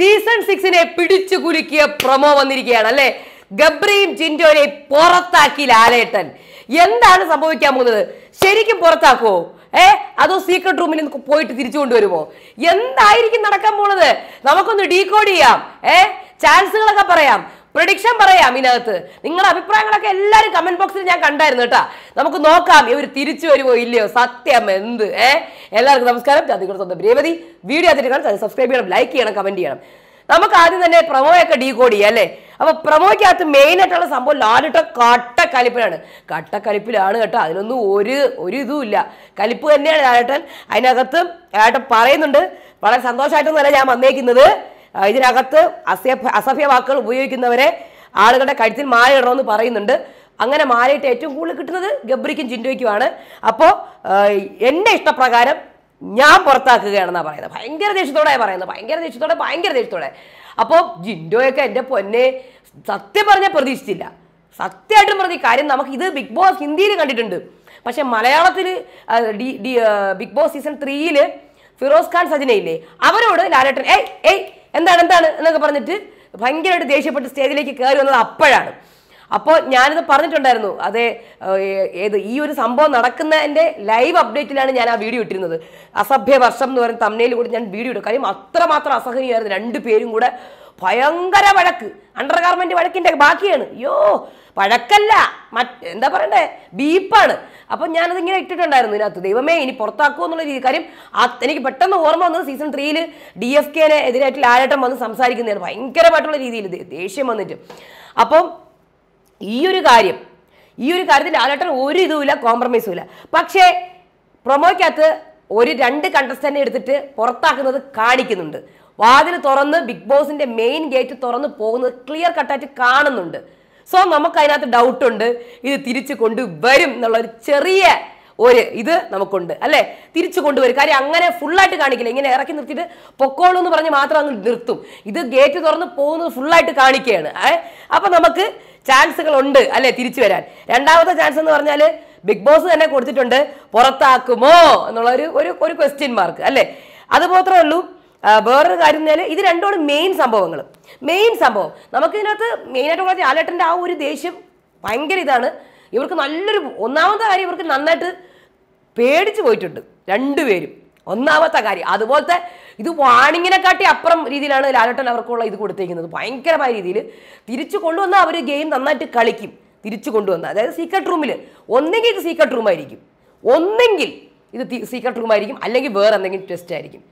season സിക്സിനെ പിടിച്ചു കുലുക്കിയ promo വന്നിരിക്കുകയാണ് അല്ലെ ഗബ്രിയും ജിൻഡോനെ പുറത്താക്കി ലാലേട്ടൻ എന്താണ് സംഭവിക്കാൻ പോകുന്നത് ശരിക്കും പുറത്താക്കുമോ ഏ അതോ സീക്രട്ട് റൂമിൽ പോയിട്ട് തിരിച്ചു കൊണ്ടുവരുമോ എന്തായിരിക്കും നടക്കാൻ പോണത് നമുക്കൊന്ന് ഡീകോഡ് ചെയ്യാം ഏ ചാൻസുകളൊക്കെ പറയാം പ്രഡിക്ഷൻ പറയാം ഇതിനകത്ത് നിങ്ങളുടെ അഭിപ്രായങ്ങളൊക്കെ എല്ലാവരും കമന്റ് ബോക്സിൽ ഞാൻ കണ്ടായിരുന്നു കേട്ടോ നമുക്ക് നോക്കാം ഇവർ തിരിച്ചു വരുമോ ഇല്ലയോ സത്യം എന്ത് ഏ എല്ലാവർക്കും നമസ്കാരം ചാന്തികൾ സ്വന്തം പ്രിയമതി വീഡിയോ അതിരിക്കണം സബ്സ്ക്രൈബ് ചെയ്യണം ലൈക്ക് ചെയ്യണം കമന്റ് ചെയ്യണം നമുക്ക് ആദ്യം തന്നെ പ്രമോയൊക്കെ ഡീകോഡ് ചെയ്യാം അല്ലേ അപ്പൊ പ്രമോയ്ക്കകത്ത് മെയിൻ ആയിട്ടുള്ള സംഭവം ലാലിട്ട കട്ട കലിപ്പിലാണ് കട്ട കലിപ്പിലാണ് കേട്ടോ അതിനൊന്നും ഒരു ഒരു ഇതുമില്ല കലിപ്പ് തന്നെയാണ് ലാലേട്ടൻ അതിനകത്ത് ലാലേട്ടൻ പറയുന്നുണ്ട് വളരെ സന്തോഷമായിട്ടൊന്നല്ല ഞാൻ വന്നേക്കുന്നത് ഇതിനകത്ത് അസഭ്യ അസഭ്യ വാക്കുകൾ ഉപയോഗിക്കുന്നവരെ ആളുകളുടെ കഴുത്തിൽ മാലയിടണമെന്ന് പറയുന്നുണ്ട് അങ്ങനെ മാലയിട്ട് ഏറ്റവും കൂടുതൽ കിട്ടുന്നത് ഗബ്രിക്കും ചിൻഡോയ്ക്കുമാണ് അപ്പോൾ എൻ്റെ ഇഷ്ടപ്രകാരം ഞാൻ പുറത്താക്കുകയാണെന്നാണ് പറയുന്നത് ഭയങ്കര ദേഷ്യത്തോടെയാണ് പറയുന്നത് ഭയങ്കര ദേഷ്യത്തോടെ ഭയങ്കര ദേഷ്യത്തോടെ അപ്പോൾ ജിൻഡോയൊക്കെ എൻ്റെ പൊന്നെ സത്യം പറഞ്ഞാൽ പ്രതീക്ഷിച്ചില്ല സത്യമായിട്ടും പറഞ്ഞ കാര്യം നമുക്ക് ഇത് ബിഗ് ബോസ് ഹിന്ദിയിൽ കണ്ടിട്ടുണ്ട് പക്ഷേ മലയാളത്തിൽ ബിഗ് ബോസ് സീസൺ ത്രീയിൽ ഫിറോസ് ഖാൻ സജിനയില്ലേ അവരോട് ലാലേട്ടൻ ഏയ് ഏയ് എന്താണ് എന്താണ് എന്നൊക്കെ പറഞ്ഞിട്ട് ഭയങ്കരമായിട്ട് ദേഷ്യപ്പെട്ട് സ്റ്റേജിലേക്ക് കയറി വന്നത് അപ്പോഴാണ് അപ്പോൾ ഞാനിത് പറഞ്ഞിട്ടുണ്ടായിരുന്നു അതെ ഏത് ഈ ഒരു സംഭവം നടക്കുന്നതിൻ്റെ ലൈവ് അപ്ഡേറ്റിലാണ് ഞാൻ ആ വീഡിയോ ഇട്ടിരുന്നത് അസഭ്യ വർഷം എന്ന് പറയുന്ന തമിഴിൽ കൂടി ഞാൻ വീഡിയോ ഇട്ടു കാര്യം അത്രമാത്രം അസഹനീയമായിരുന്നു രണ്ട് പേരും കൂടെ ഭയങ്കര വഴക്ക് അണ്ടർ ഗാർമെൻറ്റ് വഴക്കിൻ്റെ ബാക്കിയാണ് യോ പഴക്കല്ല മറ്റ് എന്താ പറയണ്ടേ ബീപ്പാണ് അപ്പം ഞാനതിങ്ങനെ ഇട്ടിട്ടുണ്ടായിരുന്നു ഇതിനകത്ത് ദൈവമേ ഇനി പുറത്താക്കുമോ എന്നുള്ള രീതി കാര്യം എനിക്ക് പെട്ടെന്ന് ഓർമ്മ വന്നത് സീസൺ ത്രീയിൽ ഡി എഫ് കെനെ എതിരായിട്ട് ലാലേട്ടം വന്ന് സംസാരിക്കുന്നതാണ് ഭയങ്കരമായിട്ടുള്ള രീതിയിൽ ദേഷ്യം വന്നിട്ട് അപ്പം ഈ ഒരു കാര്യം ഈ ഒരു കാര്യത്തിൽ ലാലേട്ടൻ ഒരു ഇതുമില്ല കോംപ്രമൈസും ഇല്ല പക്ഷേ പ്രൊമോയ്ക്കകത്ത് ഒരു രണ്ട് കണ്ടസ്റ്റൻ്റ് എടുത്തിട്ട് പുറത്താക്കുന്നത് കാണിക്കുന്നുണ്ട് വാതിൽ തുറന്ന് ബിഗ് ബോസിന്റെ മെയിൻ ഗേറ്റ് തുറന്ന് പോകുന്നത് ക്ലിയർ കട്ടായിട്ട് കാണുന്നുണ്ട് സോ നമുക്ക് അതിനകത്ത് ഉണ്ട് ഇത് തിരിച്ചു കൊണ്ടുവരും എന്നുള്ള ഒരു ചെറിയ ഒരു ഇത് നമുക്കുണ്ട് അല്ലേ തിരിച്ചു കൊണ്ടുവരും കാര്യം അങ്ങനെ ഫുള്ളായിട്ട് കാണിക്കില്ല ഇങ്ങനെ ഇറക്കി നിർത്തിയിട്ട് പൊക്കോളൂ എന്ന് പറഞ്ഞ് മാത്രം അങ്ങ് നിർത്തും ഇത് ഗേറ്റ് തുറന്ന് പോകുന്നത് ഫുള്ളായിട്ട് കാണിക്കുകയാണ് അപ്പൊ നമുക്ക് നമുക്ക് ഉണ്ട് അല്ലേ തിരിച്ചു വരാൻ രണ്ടാമത്തെ ചാൻസ് എന്ന് പറഞ്ഞാൽ ബിഗ് ബോസ് തന്നെ കൊടുത്തിട്ടുണ്ട് പുറത്താക്കുമോ എന്നുള്ള ഒരു ഒരു ക്വസ്റ്റ്യൻ മാർക്ക് അല്ലേ അത് മാത്രമേ ഉള്ളൂ വേറൊരു കാര്യം എന്നാൽ ഇത് രണ്ടോട് മെയിൻ സംഭവങ്ങൾ മെയിൻ സംഭവം നമുക്ക് ഇതിനകത്ത് മെയിനായിട്ട് പറഞ്ഞാൽ ലാലേട്ടൻ്റെ ആ ഒരു ദേഷ്യം ഭയങ്കര ഇതാണ് ഇവർക്ക് നല്ലൊരു ഒന്നാമത്തെ കാര്യം ഇവർക്ക് നന്നായിട്ട് പേടിച്ചു പോയിട്ടുണ്ട് രണ്ടുപേരും ഒന്നാമത്തെ കാര്യം അതുപോലത്തെ ഇത് വാണിങ്ങിനെ കാട്ടി അപ്പുറം രീതിയിലാണ് ലാലേട്ടൻ അവർക്കുള്ള ഇത് കൊടുത്തേക്കുന്നത് ഭയങ്കരമായ രീതിയിൽ തിരിച്ചു കൊണ്ടുവന്ന അവർ ഗെയിം നന്നായിട്ട് കളിക്കും തിരിച്ചു കൊണ്ടുവന്ന അതായത് സീക്രട്ട് റൂമിൽ ഒന്നെങ്കിൽ ഇത് സീക്രട്ട് റൂമായിരിക്കും ഒന്നെങ്കിൽ ഇത് സീക്രട്ട് റൂമായിരിക്കും അല്ലെങ്കിൽ വേറെ എന്തെങ്കിലും ട്വിസ്റ്റ് ആയിരിക്കും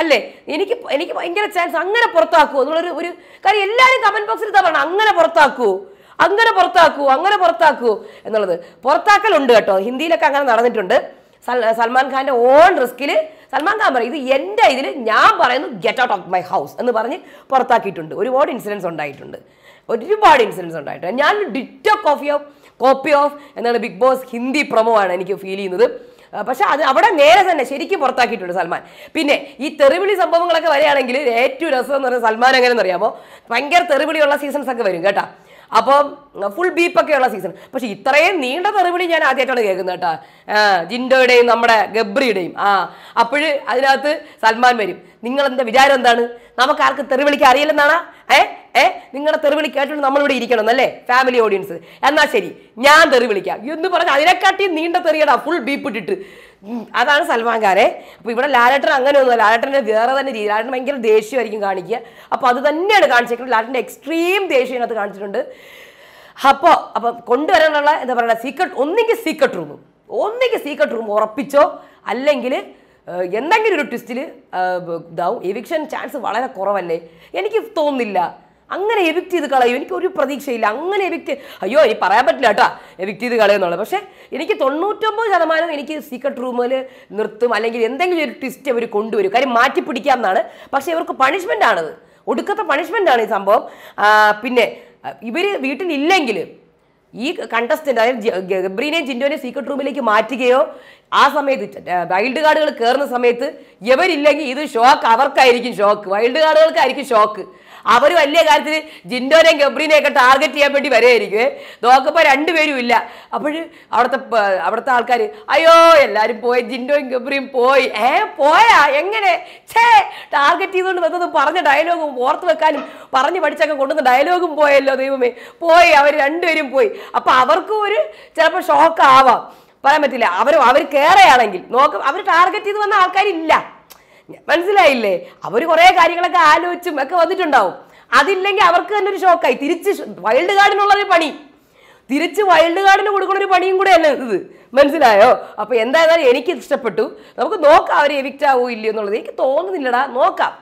അല്ലേ എനിക്ക് എനിക്ക് ഭയങ്കര ചാൻസ് അങ്ങനെ പുറത്താക്കുമോ എന്നുള്ളൊരു ഒരു കാര്യം എല്ലാവരും കമന്റ് ബോക്സിൽ തവണ അങ്ങനെ പുറത്താക്കുമോ അങ്ങനെ പുറത്താക്കുമോ അങ്ങനെ പുറത്താക്കുമോ എന്നുള്ളത് പുറത്താക്കലുണ്ട് കേട്ടോ ഹിന്ദിയിലൊക്കെ അങ്ങനെ നടന്നിട്ടുണ്ട് സൽമാൻ ഖാന്റെ ഓൺ റിസ്കിൽ സൽമാൻ ഖാൻ പറയും ഇത് എൻ്റെ ഇതിൽ ഞാൻ പറയുന്നു get out of my house എന്ന് പറഞ്ഞ് പുറത്താക്കിയിട്ടുണ്ട് ഒരുപാട് ഇൻസിഡൻസ് ഉണ്ടായിട്ടുണ്ട് ഒരുപാട് ഇൻസിഡൻസ് ഉണ്ടായിട്ടുണ്ട് ഞാൻ ditto copy of copy of എന്നാണ് ബിഗ് ബോസ് ഹിന്ദി പ്രൊമോ ആണ് എനിക്ക് ഫീൽ ചെയ്യുന്നത് പക്ഷെ അത് അവിടെ നേരെ തന്നെ ശരിക്കും പുറത്താക്കിയിട്ടുണ്ട് സൽമാൻ പിന്നെ ഈ തെറിവിളി സംഭവങ്ങളൊക്കെ വരികയാണെങ്കിൽ ഏറ്റവും രസം എന്ന് പറയുന്നത് സൽമാൻ എങ്ങനെയെന്ന് അറിയാമോ ഭയങ്കര തെറിവിളിയുള്ള സീസൺസ് ഒക്കെ വരും കേട്ടോ അപ്പം ഫുൾ ഉള്ള സീസൺ പക്ഷെ ഇത്രയും നീണ്ട തെറിവിളി ഞാൻ ആദ്യമായിട്ടാണ് കേൾക്കുന്നത് കേട്ടോ ജിൻഡോയുടെയും നമ്മുടെ ഗബ്രിയുടെയും ആ അപ്പോഴ് അതിനകത്ത് സൽമാൻ വരും നിങ്ങളെന്താ വിചാരം എന്താണ് നമുക്ക് ആർക്ക് തെറിവിളിക്ക് അറിയില്ലെന്നാണ് ഏഹ് ഏഹ് നിങ്ങളുടെ തെറിവിളി നമ്മൾ നമ്മളിവിടെ ഇരിക്കണം അല്ലേ ഫാമിലി ഓഡിയൻസ് എന്നാ ശരി ഞാൻ തെറി വിളിക്കാം എന്ന് പറഞ്ഞാൽ അതിനെക്കാട്ടി നീണ്ട തെറിയടാ ഫുൾ ബീപ്പ് ഇട്ടിട്ട് അതാണ് സൽമാൻ ഖാനെ അപ്പോൾ ഇവിടെ ലാലട്ടൻ അങ്ങനെ ഒന്നും ലാലട്ടൻ്റെ വേറെ തന്നെ രീതി ലാലട്ടൻ ഭയങ്കര ദേഷ്യമായിരിക്കും കാണിക്കുക അപ്പോൾ അത് തന്നെയാണ് കാണിച്ചേക്കുന്നത് ലാലട്ടൻ്റെ എക്സ്ട്രീം ദേഷ്യം അത് കാണിച്ചിട്ടുണ്ട് അപ്പോൾ അപ്പൊ കൊണ്ടുവരാനുള്ള എന്താ പറയുക സീക്രട്ട് ഒന്നെങ്കിൽ സീക്രട്ട് റൂം ഒന്നെങ്കിൽ സീക്രട്ട് റൂം ഉറപ്പിച്ചോ അല്ലെങ്കിൽ എന്തെങ്കിലും ഒരു ട്വിസ്റ്റിൽ ഇതാവും എവിക്ഷൻ ചാൻസ് വളരെ കുറവല്ലേ എനിക്ക് തോന്നുന്നില്ല അങ്ങനെ എവിക്റ്റ് ചെയ്ത് കളയും എനിക്ക് ഒരു പ്രതീക്ഷയില്ല അങ്ങനെ എവിക്റ്റ് അയ്യോ എനിക്ക് പറയാൻ പറ്റില്ല കേട്ടോ എവിക്റ്റ് ചെയ്ത് കളയുന്നുള്ളത് പക്ഷേ എനിക്ക് തൊണ്ണൂറ്റൊമ്പത് ശതമാനം എനിക്ക് സീക്രട്ട് റൂമിൽ നിർത്തും അല്ലെങ്കിൽ എന്തെങ്കിലും ഒരു ട്വിസ്റ്റ് അവർ കൊണ്ടുവരും കാര്യം മാറ്റി എന്നാണ് പക്ഷേ ഇവർക്ക് പണിഷ്മെൻ്റ് ആണത് ഒടുക്കത്തെ പണിഷ്മെൻ്റ് ആണ് ഈ സംഭവം പിന്നെ ഇവർ വീട്ടിലില്ലെങ്കിൽ ഈ കണ്ടസ്റ്റൻ്റ് അതായത് ഗബ്രീനെയും ജിൻഡോനെയും സീക്രട്ട് റൂമിലേക്ക് മാറ്റുകയോ ആ സമയത്ത് വൈൽഡ് കാർഡുകൾ കയറുന്ന സമയത്ത് ഇവരില്ലെങ്കിൽ ഇത് ഷോക്ക് അവർക്കായിരിക്കും ഷോക്ക് വൈൽഡ് കാർഡുകൾക്കായിരിക്കും ഷോക്ക് അവർ വലിയ കാര്യത്തിൽ ജിൻഡോനെയും ഗബ്രീനെയൊക്കെ ടാർഗറ്റ് ചെയ്യാൻ വേണ്ടി വരെയായിരിക്കും നോക്കുമ്പോൾ രണ്ടുപേരും ഇല്ല അപ്പോൾ അവിടുത്തെ അവിടുത്തെ ആൾക്കാർ അയ്യോ എല്ലാവരും പോയി ജിൻഡോയും ഗബ്രിയും പോയി ഏ പോയാ എങ്ങനെ ഛേ ടാർഗറ്റ് ചെയ്തുകൊണ്ട് വന്നത് പറഞ്ഞ ഡയലോഗും ഓർത്ത് വെക്കാനും പറഞ്ഞു പഠിച്ചൊക്കെ കൊണ്ടുവന്ന ഡയലോഗും പോയല്ലോ ദൈവമേ പോയി അവർ രണ്ടുപേരും പോയി അപ്പോൾ അവർക്കും ഒരു ചിലപ്പോൾ ഷോക്കാവാം പറയാൻ പറ്റില്ല അവർ അവർ കയറുകയാണെങ്കിൽ നോക്കും അവർ ടാർഗറ്റ് ചെയ്ത് വന്ന ആൾക്കാരില്ല മനസ്സിലായില്ലേ അവർ കുറേ കാര്യങ്ങളൊക്കെ ആലോചിച്ചും ഒക്കെ വന്നിട്ടുണ്ടാവും അതില്ലെങ്കിൽ അവർക്ക് തന്നെ ഒരു ഷോക്കായി തിരിച്ച് വൈൽഡ് ഗാർഡിനുള്ളൊരു പണി തിരിച്ച് വൈൽഡ് ഗാർഡിന് കൊടുക്കുന്ന ഒരു പണിയും കൂടെ അല്ല ഇത് മനസ്സിലായോ അപ്പോൾ എന്തായാലും എനിക്ക് ഇഷ്ടപ്പെട്ടു നമുക്ക് നോക്കാം അവർ എവിക്റ്റ് ആവോ ഇല്ലയോ എന്നുള്ളത് എനിക്ക് തോന്നുന്നില്ലടാ നോക്കാം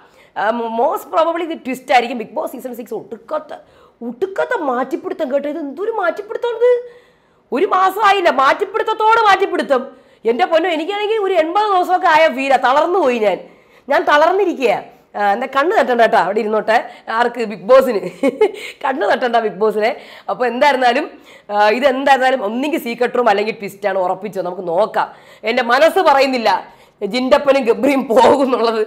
മോസ്റ്റ് പ്രോബബ്ലി ഇത് ട്വിസ്റ്റ് ആയിരിക്കും ബിഗ് ബോസ് സീസൺ സിക്സ് ഒട്ടുക്കത്ത ഒട്ടുക്കത്ത മാറ്റിപ്പിടുത്തം കേട്ടോ ഇത് എന്തൊരു മാറ്റിപ്പിടുത്തം ഇത് ഒരു മാസമായില്ല മാറ്റിപ്പിടുത്തത്തോട് മാറ്റിപ്പിടുത്തം എൻ്റെ പൊന്നു എനിക്കാണെങ്കിൽ ഒരു എൺപത് ദിവസമൊക്കെ ആയ വീര തളർന്നു പോയി ഞാൻ ഞാൻ തളർന്നിരിക്കുക എൻ്റെ കണ്ണ് തട്ടണ്ട കേട്ടോ അവിടെ ഇരുന്നോട്ടെ ആർക്ക് ബിഗ് ബോസിന് കണ്ണ് തട്ടണ്ട ബിഗ് ബോസിനെ അപ്പോൾ എന്തായിരുന്നാലും ഇതെന്തായിരുന്നാലും ഒന്നെങ്കിൽ സീക്രട്ട് റൂം അല്ലെങ്കിൽ ട്വിസ്റ്റാണ് ഉറപ്പിച്ചോ നമുക്ക് നോക്കാം എൻ്റെ മനസ്സ് പറയുന്നില്ല ജിൻഡപ്പനും ഗബ്രിയും പോകുന്നുള്ളത്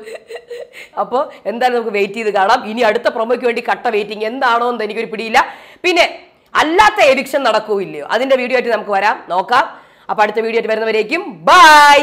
അപ്പോൾ എന്തായാലും നമുക്ക് വെയിറ്റ് ചെയ്ത് കാണാം ഇനി അടുത്ത പ്രൊമോയ്ക്ക് വേണ്ടി കട്ട വെയിറ്റിംഗ് എന്താണോ എന്ന് എനിക്കൊരു പിടിയില്ല പിന്നെ അല്ലാത്ത എവിക്ഷൻ നടക്കൂ ഇല്ലയോ അതിൻ്റെ വീഡിയോ ആയിട്ട് നമുക്ക് വരാം നോക്കാം അപ്പോൾ അടുത്ത വീഡിയോ ആയിട്ട് വരുന്നവരേക്കും ബൈ